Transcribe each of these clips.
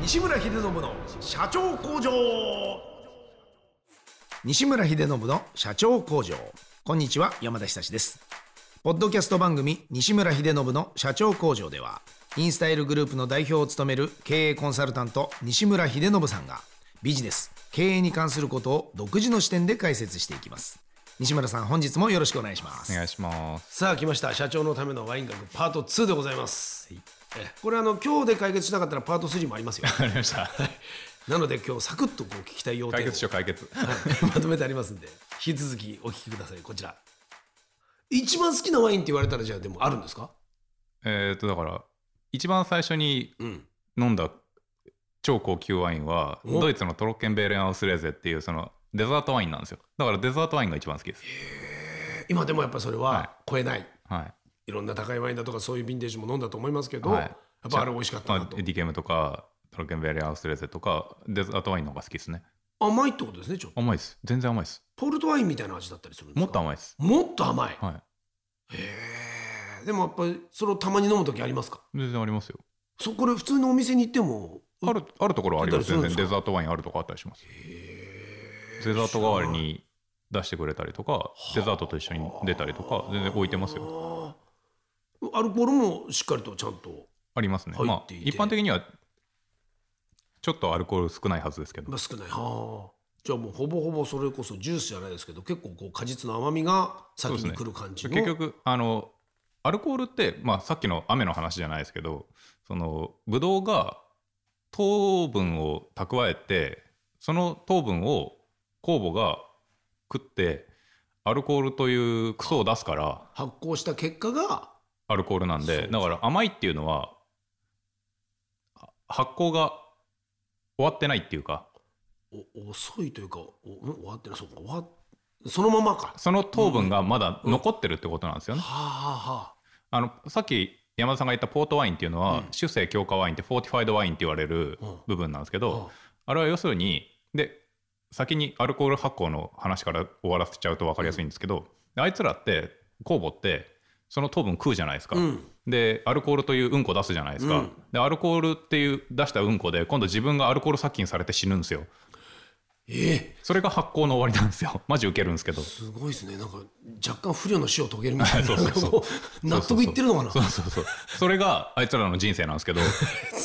西村秀信の社長工場西村秀信の社長工場こんにちは山田久志ですポッドキャスト番組西村秀信の社長工場ではインスタイルグループの代表を務める経営コンサルタント西村秀信さんがビジネス経営に関することを独自の視点で解説していきます西村さん本日もよろしくお願いしますお願いしますさあ来ました社長のためのワイン学パート2でございます、はい、これあの今日で解決しなかったらパート3もありますよわか りました なので今日サクッとこう聞きたい要点解決しよう解決、はい、まとめてありますんで引き続きお聞きくださいこちら一番好きなワインって言われたらじゃあでもあるんですかえっとだから一番最初に飲んだ超高級ワインは、ドイツのトロッケンベーレン・アウスレーゼっていうそのデザートワインなんですよ。だからデザートワインが一番好きです。今でもやっぱそれは超えない。はい。いろんな高いワインだとかそういうヴィンテージも飲んだと思いますけど、はい、やっぱあれ美味しかったなと。DKM とかトロケンベリアウスレゼとかデザートワインの方が好きですね。甘いってことですね、ちょっと。甘いです。全然甘いです。ポルトワインみたいな味だったりするもっと甘いです。もっと甘い。はい。へえ。でもやっぱりそれをたまに飲む時ありますか全然ありますよ。そこれ普通のお店に行ってもあるあるところはあります全然デザートワインあるとこあったりします。へえ。デザート代わりに出してくれたりとか、デザートと一緒に出たりとか、全然置いてますよ。アルコールもしっかりとちゃんとありますね。まあ、一般的には、ちょっとアルコール少ないはずですけど。まあ、少ない。はあ。じゃあもうほぼほぼそれこそジュースじゃないですけど、結構こう果実の甘みが先にくる感じ、ね、結局、あの、アルコールって、まあさっきの雨の話じゃないですけど、その、ブドウが糖分を蓄えて、その糖分を酵母が食ってアルコールというクソを出すから発酵した結果がアルコールなんでだから甘いっていうのは発酵が終わってないっていうか遅いというか終わってないそうか終わそのままかその糖分がまだ残ってるってことなんですよね、うんうん、はあはああのさっき山田さんが言ったポートワインっていうのは、うん、酒精強化ワインってフォーティファイドワインって言われる部分なんですけど、あれは要するにで先にアルコール発酵の話から終わらせちゃうと分かりやすいんですけど、あいつらって酵母ってその糖分食うじゃないですか、うん、でアルコールといううんこ出すじゃないですか、うん、でアルコールっていう出したうんこで今度自分がアルコール殺菌されて死ぬんですよええー、それが発酵の終わりなんですよ マジウケるんですけどすごいですねなんか若干不慮の死を遂げるみたいな そうそうそう 納得いってるのかなそうそうそうそれがあいつらの人生なんですけど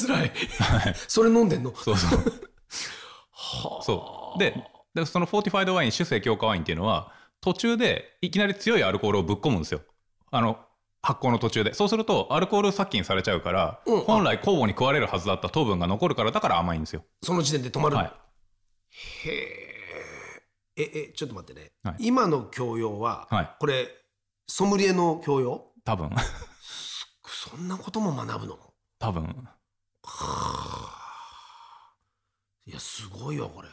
辛いそれ飲んでんのそうそうそうででそのフォーティファイドワイン酒精強化ワインっていうのは途中でいきなり強いアルコールをぶっ込むんですよあの発酵の途中でそうするとアルコール殺菌されちゃうから、うん、本来酵母に食われるはずだった糖分が残るからだから甘いんですよその時点で止まる、はい、へええちょっと待ってね、はい、今の教養は、はい、これソムリエの教養多分そんなことも学ぶの多分はあいやすごいわこれ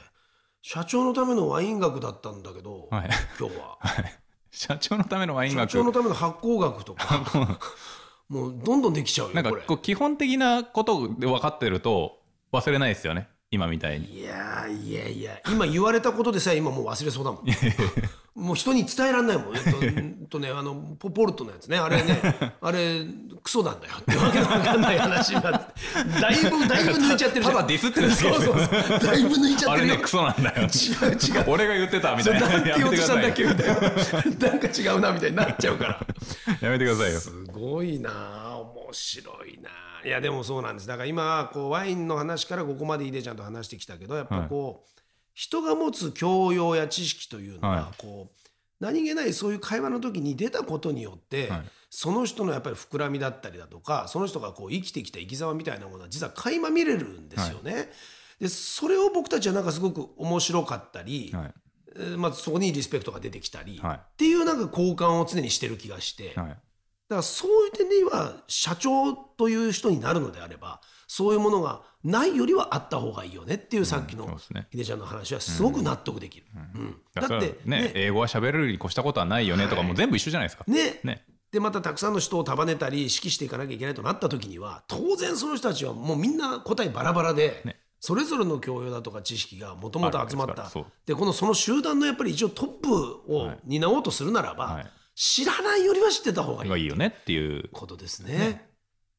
社長のためのワイン学だったんだけど、はい、今日は、はい、社長のためのワイン学社長のための発酵学とか もうどんどんできちゃうよなんかこう基本的なことで分かってると忘れないですよね今みたいにいやいやいや今言われたことでさえ今もう忘れそうだもん もう人に伝えられないもん、えっと、とねあのポポルトのやつねあれね あれクソなんだよってわけのわかんない話になってだいぶだいぶ抜いちゃってるじゃんただディスってるんですよそうそうそうだいぶ抜いちゃってるあれねクソなんだよ違う違う俺が言ってたみたいな何て言おうとしたんだっけみたいななんか違うなみたいになっちゃうからやめてくださいよすごいな面白いないやでもそうなんですだから今こうワインの話からここまでヒデちゃんと話してきたけどやっぱこう、はい、人が持つ教養や知識というのはこう、はい、何気ないそういう会話の時に出たことによって、はい、その人のやっぱり膨らみだったりだとかその人がこう生きてきた生き様みたいなものは実は垣間見れるんですよね。でそれを僕たちはなんかすごく面白かったり、まあ、そこにリスペクトが出てきたり、っていうなんか交換を常にしてる気がして。だからそういう点では社長という人になるのであればそういうものがないよりはあった方がいいよねっていうさっきのでちゃんの話はすごく納得できる。うんうんうん、だってね、ね、英語は喋れるに越したことはないよねとか、も全部一緒じゃないですか。ねねでまたたくさんの人を束ねたり指揮していかなきゃいけないとなった時には当然その人たちはもうみんな答えバラバラで。ねそれぞれの教養だとか知識がもともと集まったでこのその集団のやっぱり一応トップを担おうとするならば、はいはい知らないよりは知ってた方がいいがいいよねっていうことですね。ね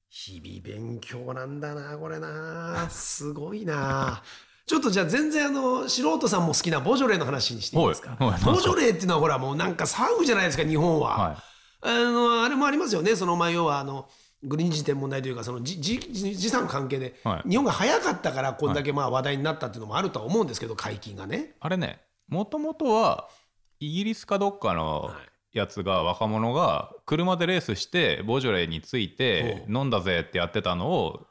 日々勉強なんだな、これな。すごいな。ちょっとじゃあ全然あの、素人さんも好きなボジョレーの話にしていいですか。ボジョレーっていうのはほらもうなんか騒ぐじゃないですか、日本は。はい、あの、あれもありますよね。その、前要はあの、グリーン時点問題というか、その時差の関係で、はい、日本が早かったから、こんだけまあ話題になったっていうのもあるとは思うんですけど、解禁がね。あれね、もともとは、イギリスかどっかの、はいやつが若者が車でレースしてボジョレーについて飲んだぜってやってたのを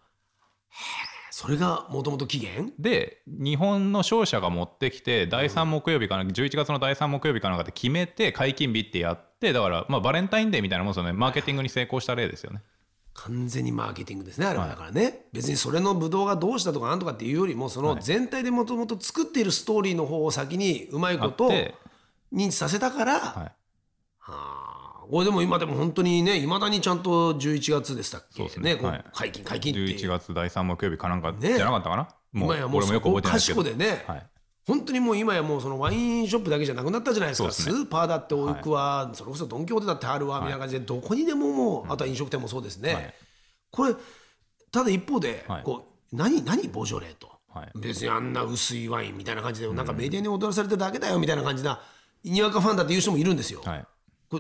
それがもともと起源で日本の商社が持ってきて第3木曜日かな、11月の第3木曜日かなんかって決めて解禁日ってやってだからまあバレンタインデーみたいなもんですよねマーケティングに成功した例ですよね。完全にマーケティングですねあれはだからね、はい、別にそれのブドウがどうしたとかなんとかっていうよりもその全体でもともと作っているストーリーの方を先にうまいこと認知させたから、はいはあ、これでも今でも本当にね、いまだにちゃんと11月でしたっけそうですね、はい、解禁、解禁って。11月第3木曜日かなんか、ね、じゃなかったかな、もう今やもう俺もかしこでね、はい、本当にもう今やもうそのワインショップだけじゃなくなったじゃないですか、すね、スーパーだって、おいくは、はい、それこそドン・キホーテだってあるわみたいな感じで、どこにでももう、あとは飲食店もそうですね。これ、ただ一方で、こう何、何、ボジョレーと、別にあんな薄いワインみたいな感じで、なんかメディアに踊らされてるだけだよみたいな感じな、にわかファンだっていう人もいるんですよ。はい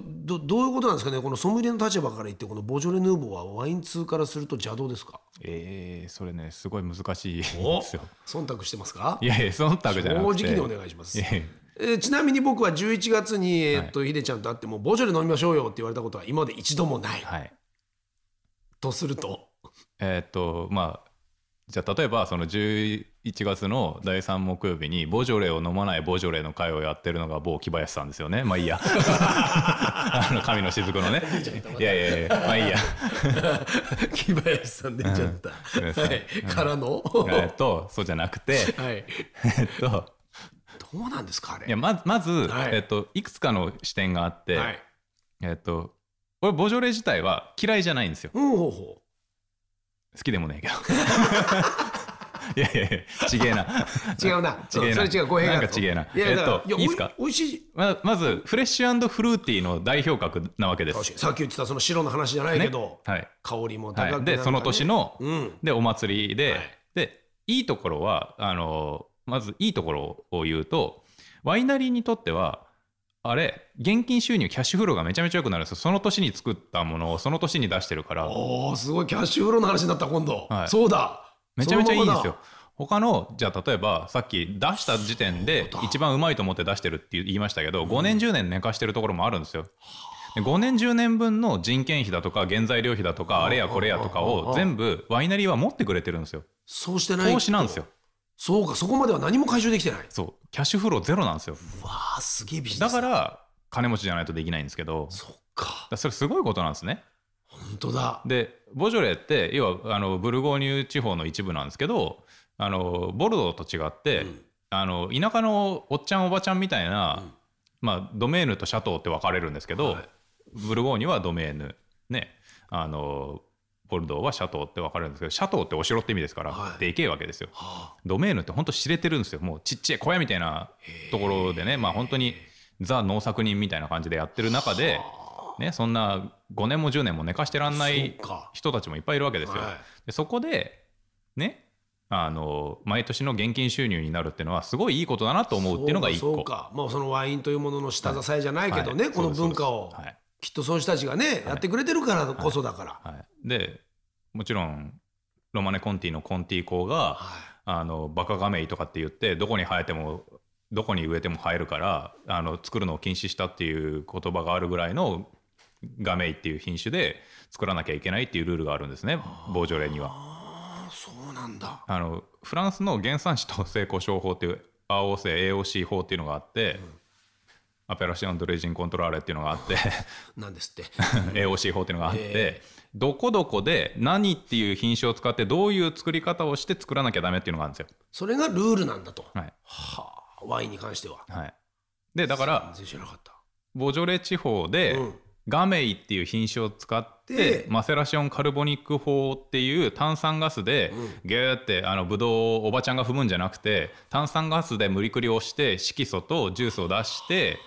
どどういうことなんですかね、このソムリエの立場から言って、このボジョレ・ヌーボーはワイン通からすると邪道ですかええー、それね、すごい難しいですよ。忖度してますかいやいや、忖度じゃなくて正直にお願いします。いやいやえー、ちなみに僕は11月に、えー、っと、ヒデちゃんと会っても、ボジョレ飲みましょうよって言われたことは今まで一度もない。はい、とすると。えー、っと、まあ、じゃあ、例えば、その11 1月の第3木曜日に、ボジョレを飲まないボジョレの会をやってるのが某木林さんですよね。まあいいや。あの、神の雫のね。いやいやいや、まあいいや。木林さん出ちゃった。うん、はい、からのえっと、そうじゃなくて、はい、えっと、どうなんですかあれ。いや、まず、まず、はい、えっと、いくつかの視点があって、はい、えっと、俺、ボジョレ自体は嫌いじゃないんですよ。ほうほうほう好きでもねえけど。やいやちげえな。違うな。違うな。それ違う、語弊がなんか違えな。えっと、いいですか美味しい。ままず、フレッシュフルーティーの代表格なわけです。さっき言ってたその白の話じゃないけど、はい、香りも高く、て。で、その年の、うん、で、お祭りで、い、で、いいところは、あの、まずいいところを言うと、ワイナリーにとっては、あれ、現金収入、キャッシュフローがめちゃめちゃよくなるんですよ。その年に作ったものをその年に出してるから。おおすごい、キャッシュフローの話になった、今度。はい、そうだめちゃめちゃいいんですよ。他の、じゃあ例えば、さっき出した時点で一番うまいと思って出してるって言いましたけど、5年10年寝かしてるところもあるんですよ。5年10年分の人件費だとか原材料費だとかあれやこれやとかを全部ワイナリーは持ってくれてるんですよ。そうしてない投資なんですよ。そうか、そこまでは何も回収できてない。そう。キャッシュフローゼロなんですよ。わあすげえビジネスだ。から、金持ちじゃないとできないんですけど。そっか。だそれすごいことなんですね。本当だでボジョレって要はあのブルゴーニュ地方の一部なんですけどあのボルドーと違って、うん、あの田舎のおっちゃんおばちゃんみたいな、うん、まあ、ドメーヌとシャトーって分かれるんですけど、はい、ブルゴーニュはドメーヌねあのボルドーはシャトーって分かれるんですけどシャトーってお城って意味ですから、はい、でけえわけですよ、はあ、ドメーヌって本当知れてるんですよもうちっちゃい小屋みたいなところでねまあ本当にザ農作人みたいな感じでやってる中で。はあね、そんな5年も10年も寝かしてらんない人たちもいっぱいいるわけですよ。はい、でそこで、ね、あの毎年の現金収入になるっていうのはすごいいいことだなと思うっていうのが一個そうかそのワインというものの下支えじゃないけどね、はいはい、この文化を、はい、きっとその人たちがね、やってくれてるからこそだから、でもちろんロマネ・コンティのコンティ校が、あのバカガメイとかって言ってどこに生えてもどこに植えても生えるからあの作るのを禁止したっていう言葉があるぐらいのガメイっていう品種で作らなきゃいけないっていうルールがあるんですね、ボージョレには。あそうなんだあのフランスの原産地と成功商法っていう ROC、AOC 法っていうのがあって、うん、アペラシアン・ドレジン・コントローレっていうのがあってなんですって AOC 法っていうのがあって、どこどこで何っていう品種を使ってどういう作り方をして作らなきゃダメっていうのがあるんですよ。それがルールなんだと。はい、はあ、ワインに関しては。はい、でだからボジョレ地方で、うん、ガメイっていう品種を使って、マセラシオンカルボニック法っていう炭酸ガスで、ギューってあのブドウをおばちゃんが踏むんじゃなくて炭酸ガスで無理くり押して色素とジュースを出して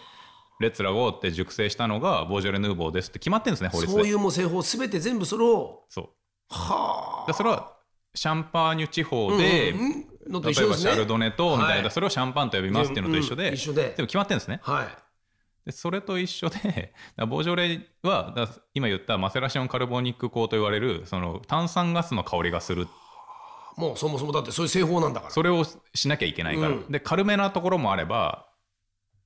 レッツラゴーって熟成したのがボージョレ・ヌーボーですって決まってるんですね法律でそういうもう製法すべて全部それをそうはあそれはシャンパーニュ地方で、うんうん例えばシャルドネとみたいな、はい、それをシャンパンと呼びますっていうのと一緒でうんうん、ででも決まってるんですね、はい、でそれと一緒で、ボージョレーは、今言ったマセラシオンカルボニック鋼と言われる、その炭酸ガスの香りがする。もうそもそもだってそういう製法なんだから。それをしなきゃいけないから。うん、で、軽めなところもあれば、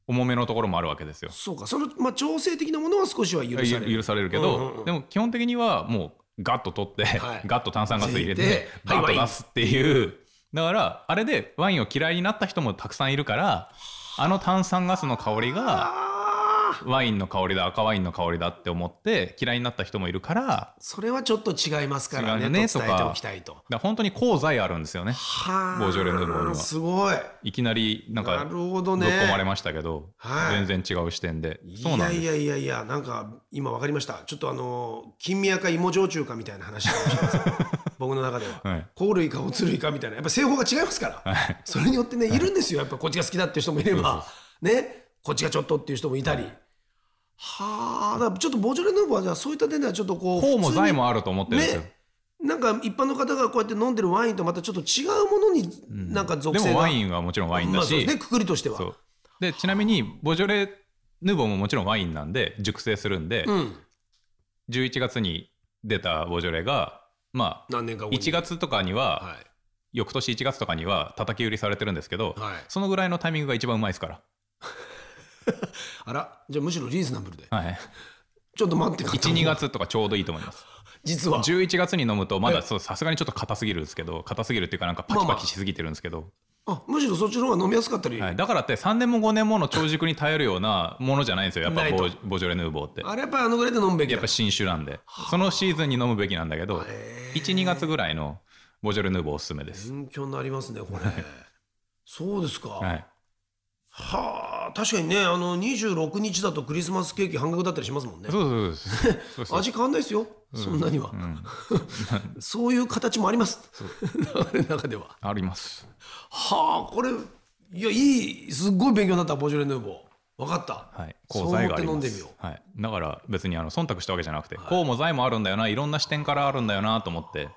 重めのところもあるわけですよ。そうか。その、まあ、調整的なものは少しは許される。許されるけど、でも基本的にはもうガッと取って、はい、ガッと炭酸ガス入れて、ガッと出すっていう。だから、あれでワインを嫌いになった人もたくさんいるから、あの炭酸ガスの香りが、ワインの香りだ赤ワインの香りだって思って嫌いになった人もいるからそれはちょっと違いますからねねと伝えておきたいとだ本当に功罪あるんですよねボジョレ・ヌーボーにはすごいいきなりなんかなるほど、ね、ぶっ込まれましたけど、全然違う視点でそうなんですいやいやいやなんか今分かりましたちょっとあの金宮か芋焼酎かみたいな話 僕の中では、はい、甲類かオツ類かみたいなやっぱ製法が違いますから、はい、それによってねいるんですよやっぱこっちが好きだっていう人もいれば、ねこっちがちょっとっていう人もいたり、はあ、だちょっとボジョレ・ヌーボーはじゃあそういった点ではちょっとこう。こうも財もあると思ってるんですよ。なんか一般の方がこうやって飲んでるワインとまたちょっと違うものになんか属性が、うん、でもワインはもちろんワインだし、まあ、ねくくりとしてはでちなみにボジョレ・ヌーボーももちろんワインなんで熟成するんで、うん、11月に出たボジョレがまあ何年か1月とかには、はい、翌年1月とかには叩き売りされてるんですけど、はい、そのぐらいのタイミングが一番うまいですから あら、じゃあむしろリーズナブルで。はい。ちょっと待ってか1、2月とかちょうどいいと思います。実は。11月に飲むと、まださすがにちょっと硬すぎるんですけど、硬すぎるっていうか、なんかパキパキしすぎてるんですけど。まあまああむしろそっちの方が飲みやすかったり、はい、だからって3年も5年もの長熟に耐えるようなものじゃないんですよやっぱボボジョレ・ヌーボーってあれやっぱあのぐらいで飲むべきやっぱ新酒なんでそのシーズンに飲むべきなんだけど12月ぐらいのボジョレ・ヌーボーおすすめです勉強になりますねこれ そうですかはいはあ確かにねあの26日だとクリスマスケーキ半額だったりしますもんねそうそうそうそう 味変わんないですよ、そんなには、うん、そういう形もあります 流れの中ではありますはあこれいやいいすっごい勉強になったボジョレ・ヌーボー分かった、はい、こう財があります、はい、だから別にあの忖度したわけじゃなくて、はい、こうも財もあるんだよないろんな視点からあるんだよなと思って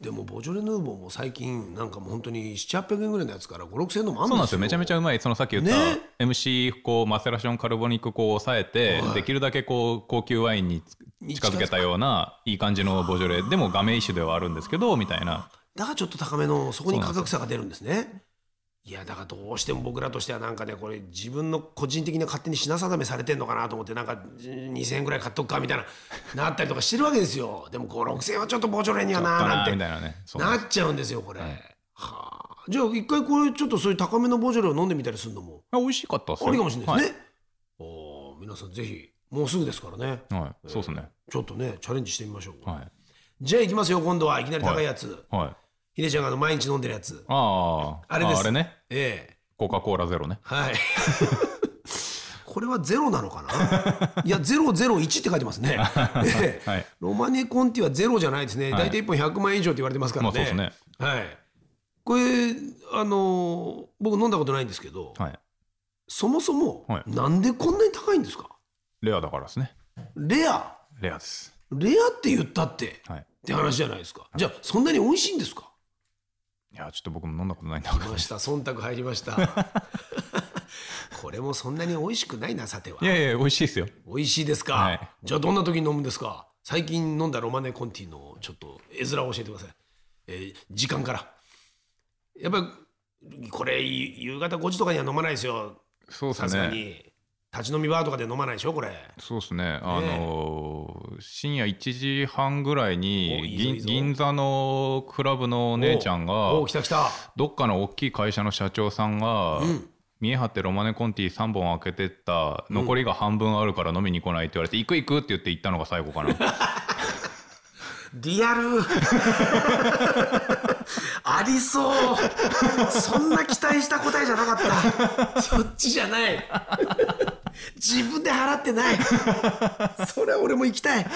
でもボジョレ・ヌーボーも最近なんかもう本当に7八百8 0 0円ぐらいのやつから56000円のもあんそうなんですよめちゃめちゃうまいそのさっき言った、MC こうマセラションカルボニックこう抑えて、できるだけこう高級ワインに近づけたようないい感じのボジョレでも画面一種ではあるんですけどみたいなだからちょっと高めのそこに価格差が出るんですねいやだからどうしても僕らとしてはなんかねこれ自分の個人的な勝手に品定めされてんのかなと思ってなんか2,000円ぐらい買っとくかみたいな なったりとかしてるわけですよでも5,6,000円はちょっとボジョレにはななんてなっちゃうんですよこれ。はあ、じゃあ一回これちょっとそういう高めのボジョレを飲んでみたりするのも美味しかったっすありかもしれないですね。はお皆さんぜひもうすぐですからね、はいそうですねちょっとねチャレンジしてみましょう、はい、じゃあいきますよ今度はいきなり高いやつ。はいひでちゃんがあの毎日飲んでるやつ。ああ。あれです。あれね。ええ。コカ・コーラゼロね。はい。これはゼロなのかないや、001って書いてますね。ええはい、ロマネコンティはゼロじゃないですね。大体1本100万円以上って言われてますからね。まあ、そうですね。はい。これ、あのー、僕飲んだことないんですけど、はい、そもそも、なんでこんなに高いんですかレアだからですね。レアレアです。レアって言ったって、はい、って話じゃないですか。じゃあ、そんなに美味しいんですかいやちょっと僕も飲んだことないんだました忖度入りました これもそんなに美味しくないなさてはいやいや美味しいですよ美味しいですか、はい、じゃあどんな時に飲むんですか最近飲んだロマネコンティのちょっと絵面を教えてください、えー、時間からやっぱりこれ夕方5時とかには飲まないですよそうですね立ち飲みバーとかで飲まないでしょこれそうですねあのー深夜1時半ぐらいに銀座のクラブのお姉ちゃんがどっかの大きい会社の社長さんが、見え張ってロマネコンティ3本開けてった残りが半分あるから飲みに来ないって言われて、行く行くって言って行ったのが最後かなリアル ありそうそんな期待した答えじゃなかった そっちじゃない自分で払ってない それは俺も行きたい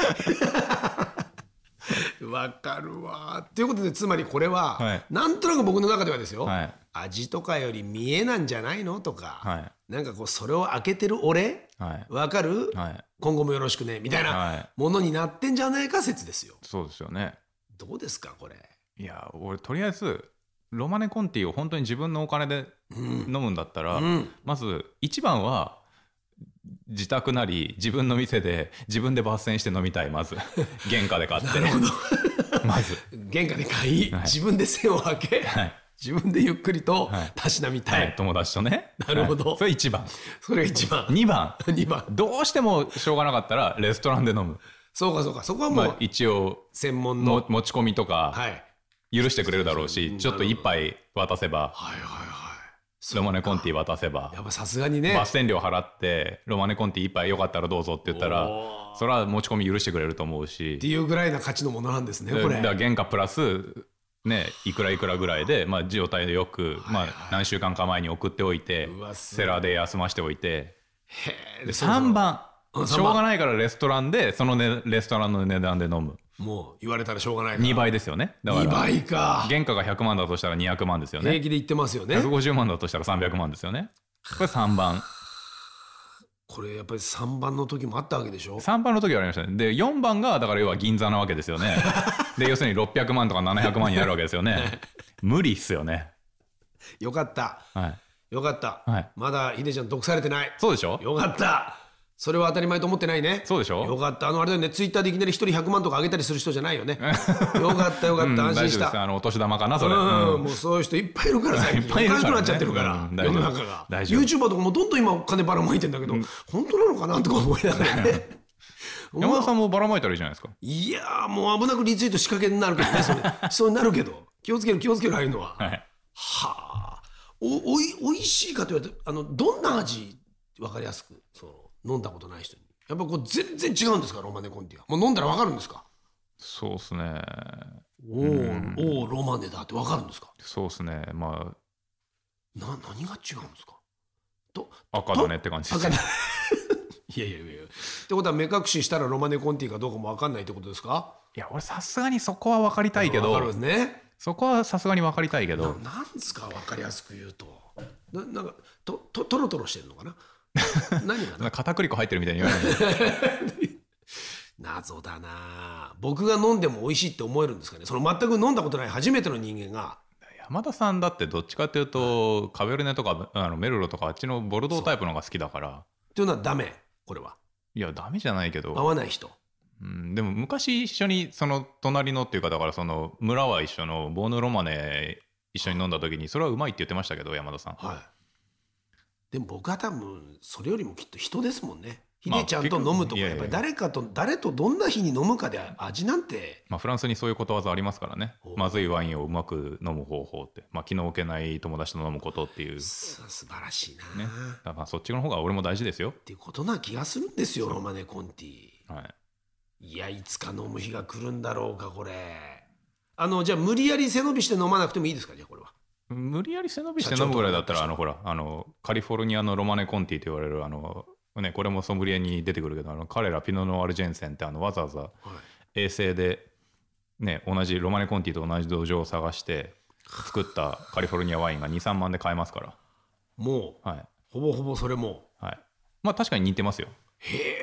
わかるわということでつまりこれは、はい、なんとなく僕の中ではですよ、はい、味とかより見えなんじゃないのとか、はい、なんかこうそれを開けてる俺わ、かる、今後もよろしくねみたいなものになってんじゃないか説ですよ。そうですよねどうですかこれいや俺とりあえずロマネ・コンティを本当に自分のお金で飲むんだったら、うんうん、まず一番は自宅なり自分の店で自分で抜栓して飲みたいまず 原価で買って まず原価で買い、はい、自分で背を開け、はい、自分でゆっくりとたしなみたい、はい、友達とねなるほど、それ1番それが1番2番 ,2 番どうしてもしょうがなかったらレストランで飲むそうかそうかそこはもう、まあ、一応専門の持ち込みとか許してくれるだろうし、ちょっと一杯渡せば、はいはいロマネコンティ渡せばやっぱさすがにねバス料払ってロマネコンティ一杯よかったらどうぞって言ったらそれは持ち込み許してくれると思うしっていうぐらいな価値のものなんですねこれだから原価プラスね、いくらいくらぐらいで、まあ、事業体でよく、まあ、何週間か前に送っておいて、セラで休ましておいてへ3番しょうがないからレストランでその、ね、レストランの値段で飲むもう言われたらしょうがないか2倍ですよねだから2倍か原価が100万だとしたら200万ですよね平気で言ってますよね150万だとしたら300万ですよねこれ3番 これやっぱり3番の時もあったわけでしょ3番の時はありましたねで4番がだから要は銀座なわけですよね で要するに600万とか700万になるわけですよね 無理っすよねよかった、はい、よかった、はい、まだひでちゃん毒されてないそうでしょよかったそれは当たり前と思ってないね。そうでしょよかった。あの、あれだよね。ツイッターでいきなり一人100万とかあげたりする人じゃないよね。よかった、よかった。安心した。あの、お年玉かな、それ。うん、もうそういう人いっぱいいるからさ、いっぱいいるから、ね。くなっちゃってるから、世の中が。大丈夫。YouTuber とかもどんどん今お金ばらまいてんだけど、本当なのかなとか思いながらね。山田さんもばらまいたらいいじゃないですか。いやもう危なくリツイート仕掛けになるけどね、それ。そうなるけど。気をつける、気をつける、ああいうのは。はい。はあ。お、おい、おいしいかと言われて、あの、どんな味わかりやすく、そう。飲んだことない人にやっぱこう全然違うんですかロマネコンティはもう飲んだら分かるんですかそうっすねおお、うん、おロマネだって分かるんですかそうっすねまあな何が違うんですかと赤だねって感じです、やいやいやいやってことは目隠ししたらロマネコンティかどうかも分かんないってことですかいや俺さすがにそこは分かりたいけど分かるねそこはさすがに分かりたいけどなんですか分かりやすく言うとななんかとととろとろしてるのかな何がな片栗粉入ってるみたいに言われる。謎だな僕が飲んでも美味しいって思えるんですかねその全く飲んだことない初めての人間が山田さんだってどっちかっていうと、はい、カベルネとかあのメルロとかあっちのボルドータイプのが好きだからっていうのはダメこれはいやダメじゃないけど合わない人うん、でも昔一緒にその隣のっていうかだからその村は一緒のボーヌ・ロマネ一緒に飲んだ時にそれはうまいって言ってましたけど山田さん、はい、でも僕は多分それよりもきっと人ですもんね。ヒデちゃんと飲むとか、やっぱり誰かと、誰とどんな日に飲むかで味なんて。まあ、フランスにそういうことわざありますからね。まずいワインをうまく飲む方法って。まあ、気の置けない友達と飲むことっていう。素晴らしいな。ね。だそっちの方が俺も大事ですよ。っていうことな気がするんですよ、ロマネ・コンティ。はい。いや、いつか飲む日が来るんだろうか、これ。あの、じゃあ無理やり背伸びして飲まなくてもいいですか、じゃあこれは。無理やり背伸びして飲むぐらいだったら、あの、ほら、あの、カリフォルニアのロマネ・コンティと言われる、あの、ね、これもソムリエに出てくるけど、あの彼らピノノワルジェンセンってあのわざわざ衛星で、ね、同じロマネ・コンティと同じ土壌を探して作ったカリフォルニアワインが2、3万で買えますから。もう、はい、ほぼほぼそれも。はい。まあ確かに似てますよ。へえ。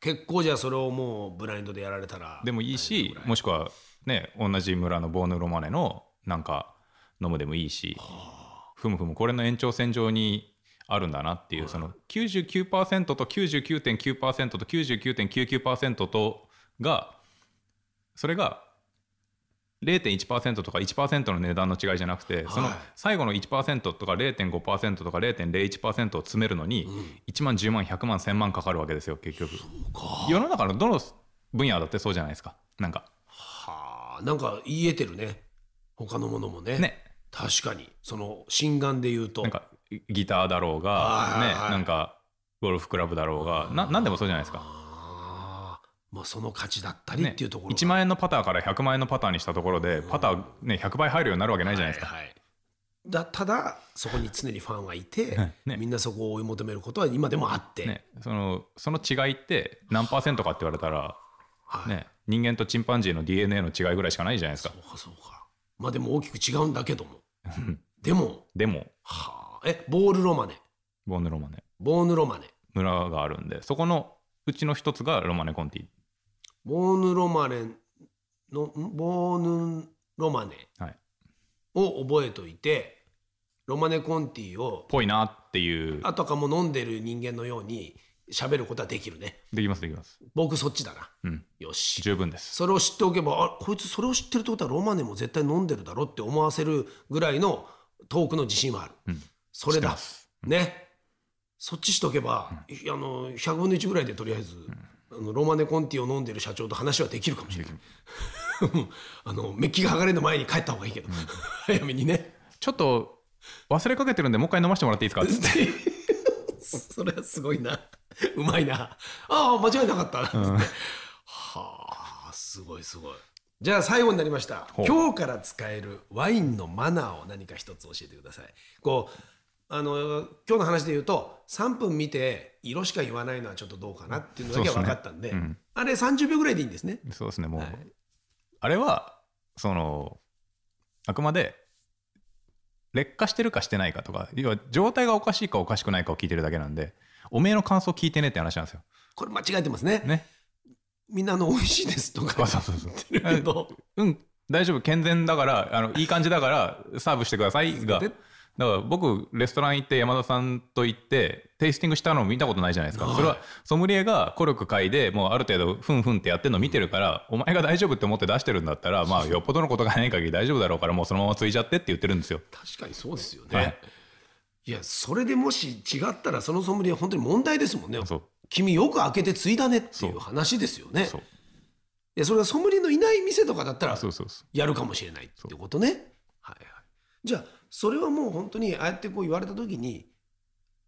結構じゃあそれをもうブラインドでやられたら。でもいいし、もしくはね、同じ村のボーヌ・ロマネのなんか、飲むでもいいし、ふむふむこれの延長線上にあるんだなっていう、その99%と99.9%と99.99%とがそれが0.1%とか1%の値段の違いじゃなくて、その最後の1%とか0.5%とか0.01%を詰めるのに、1万10万100万1000万かかるわけですよ結局世の中のどの分野だってそうじゃないですかなんかはあなんか言えてるね他のものもねね確かにその心眼で言うとなんかギターだろうが、ね、なんかゴルフクラブだろうがな何でもそうじゃないですか。まあ、その価値だったりっていうところ、ね、1万円のパターから100万円のパターにしたところで、パター、ね、100倍入るようになるわけないじゃないですか。はいはい、だただそこに常にファンはいて、ね、みんなそこを追い求めることは今でもあって、ね、そのその違いって何パーセントかって言われたら、はい、ね、人間とチンパンジーの DNA の違いぐらいしかないじゃないですかそうかそうかまあでも大きく違うんだけども でもでも、はあ、え、ボールロマネ。ボーヌ・ロマネ。ボーヌロマネ。村があるんで、そこのうちの一つがロマネ・コンティ。ボーヌロマネの、ボーヌロマネはい。を覚えといて、ロマネコンティを、ぽいなっていう。あとかも飲んでる人間のように、喋ることはできるね。できます、できます。僕そっちだな。うん。よし。十分です。それを知っておけば、あ、こいつそれを知ってるってことはロマネも絶対飲んでるだろって思わせるぐらいのトークの自信はある。うん。それだ。うん、ね。そっちしとけば、うん、あの、100分の1ぐらいでとりあえず、うん、あのロマネコンティを飲んでる社長と話はできるかもしれない。あの、メッキが剥がれる前に帰った方がいいけど。早めにね。ちょっと、忘れかけてるんで、もう一回飲ませてもらっていいですか それはすごいな。うまいな。ああ、間違いなかった。はあ、すごいすごい。じゃあ最後になりました。今日から使えるワインのマナーを何か一つ教えてください。こう、あの、今日の話で言うと、3分見て、色しか言わないのはちょっとどうかなっていうのだけは分かったんで、でねうん、あれ30秒ぐらいでいいんですね。そうですね、もう。はい、あれは、その、あくまで、劣化してるかしてないかとか、要は状態がおかしいかおかしくないかを聞いてるだけなんで、おめえの感想聞いてねって話なんですよ。これ間違えてますね。ね。みんなの、美味しいですとか。う言ってるけど。うん、大丈夫、健全だから、あの、いい感じだから、サーブしてくださいが。だから僕、レストラン行って山田さんと行って、テイスティングしたの見たことないじゃないですか。それは、ソムリエがコルク買いで、もうある程度、ふんふんってやってるの見てるから、お前が大丈夫って思って出してるんだったら、まあ、よっぽどのことがない限り大丈夫だろうから、もうそのままついちゃってって言ってるんですよ。確かにそうですよね。はいいやそれでもし違ったらそのソムリエは本当に問題ですもんね君よく開けて継いだねっていう話ですよねそいやそれがソムリエのいない店とかだったらやるかもしれないってことねはいはいじゃあそれはもう本当にああやってこう言われた時に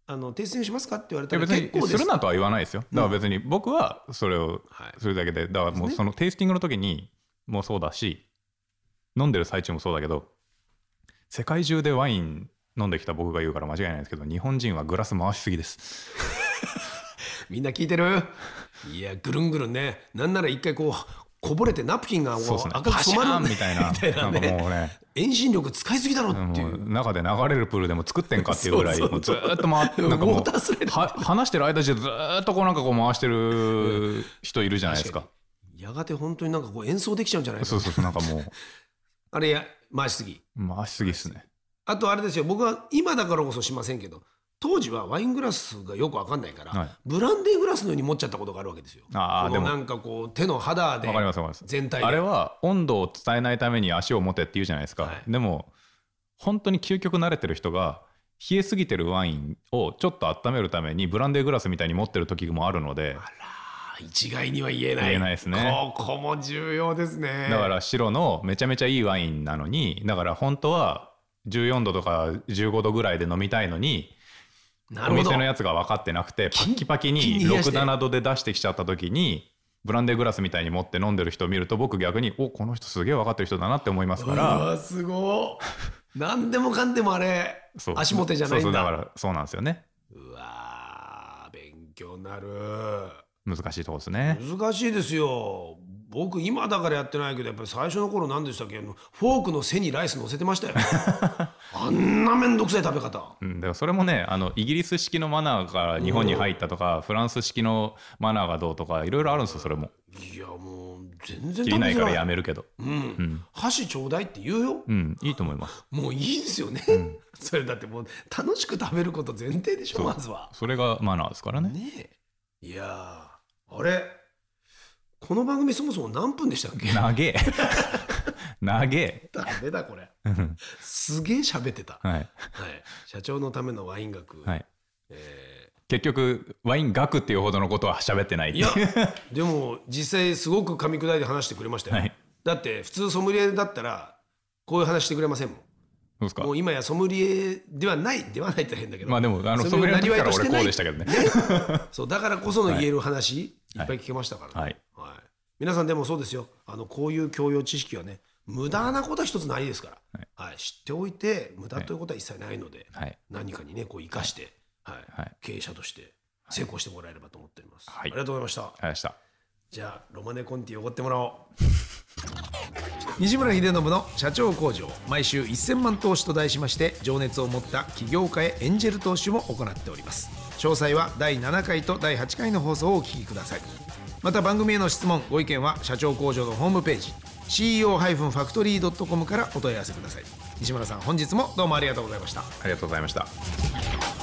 あの訂正しますかって言われたら結構ですするなとは言わないですよだから別に僕はそれをするだけで、だからもうそのテイスティングの時にもそうだし飲んでる最中もそうだけど世界中でワイン飲んできた僕が言うから間違いないですけど日本人はグラス回しすぎですみんな聞いてるいやぐるんぐるんねなんなら一回こうこぼれてナプキンが赤く染まる、ね、みたいなたいな、ね、なんかもうね遠心力使いすぎだろっていう中で流れるプールでも作ってんかっていうぐらいずっと回ってる。か話してる間中ずっとこうなんかこう回してる人いるじゃないですかやがて本当になんかこう演奏できちゃうんじゃないかそうそうそうなんかもうあれや回しすぎ回しすぎっすねあとあれですよ僕は今だからこそしませんけど当時はワイングラスがよく分かんないから、はい、ブランデーグラスのように持っちゃったことがあるわけですよ。あでもなんかこう手の肌で全体であれは温度を伝えないために足を持てって言うじゃないですか、はい、でも本当に究極慣れてる人が冷えすぎてるワインをちょっと温めるためにブランデーグラスみたいに持ってる時もあるので。一概には言えない。言えないですね。ここも重要ですね。だから白のめちゃめちゃいいワインなのに、だから本当は14度とか15度ぐらいで飲みたいのに、お店のやつが分かってなくて、パッキパキに6、7度で出してきちゃった時に、ブランデーグラスみたいに持って飲んでる人を見ると、僕逆に、おこの人すげえ分かってる人だなって思いますから。うわ、すごい。何でもかんでもあれ、足元じゃないんだ。そうそう、だからそうなんですよね。うわ勉強になる。難しいとこですね。難しいですよ。僕今だからやってないけどやっぱり最初の頃何でしたっけフォークの背にライス乗せてましたよ あんな面倒くさい食べ方、うん、でもそれもねあのイギリス式のマナーから日本に入ったとか、うん、フランス式のマナーがどうとかいろいろあるんですよそれもいやもう全然切りないからやめるけど、うん、うん、箸ちょうだいって言うよ、うん、いいと思いますもういいですよね、それだってもう楽しく食べること前提でしょまずはそれがマナーですからねねいやあれこの番組そもそも何分でしたっけ長え。長え。ダメだこれ。すげえ喋ってた。はい。はい。社長のためのワイン学。はい。え結局、ワイン学っていうほどのことは喋ってないいや、でも実際すごく噛み砕いて話してくれましたよ。はい、だって普通ソムリエだったら、こういう話してくれませんもん。うもう今やソムリエではないではないって変だけど、まあでもあのソムリエの時から俺こうでしたけどねそうだからこその言える話いっぱい聞けましたからね、はいはい、皆さんでもそうですよあのこういう教養知識はね無駄なことは一つないですから、はい、はい、知っておいて無駄ということは一切ないので、はい、何かにねこう生かして、はいはい経営者として成功してもらえればと思っております、はい、ありがとうございましたじゃあロマネコンティ奢ってもらおう 西村秀信の社長工場毎週1000万投資と題しまして情熱を持った起業家へエンジェル投資も行っております詳細は第7回と第8回の放送をお聞きくださいまた番組への質問ご意見は社長工場のホームページ CEO-factory.com からお問い合わせください西村さん本日もどうもありがとうございましたありがとうございました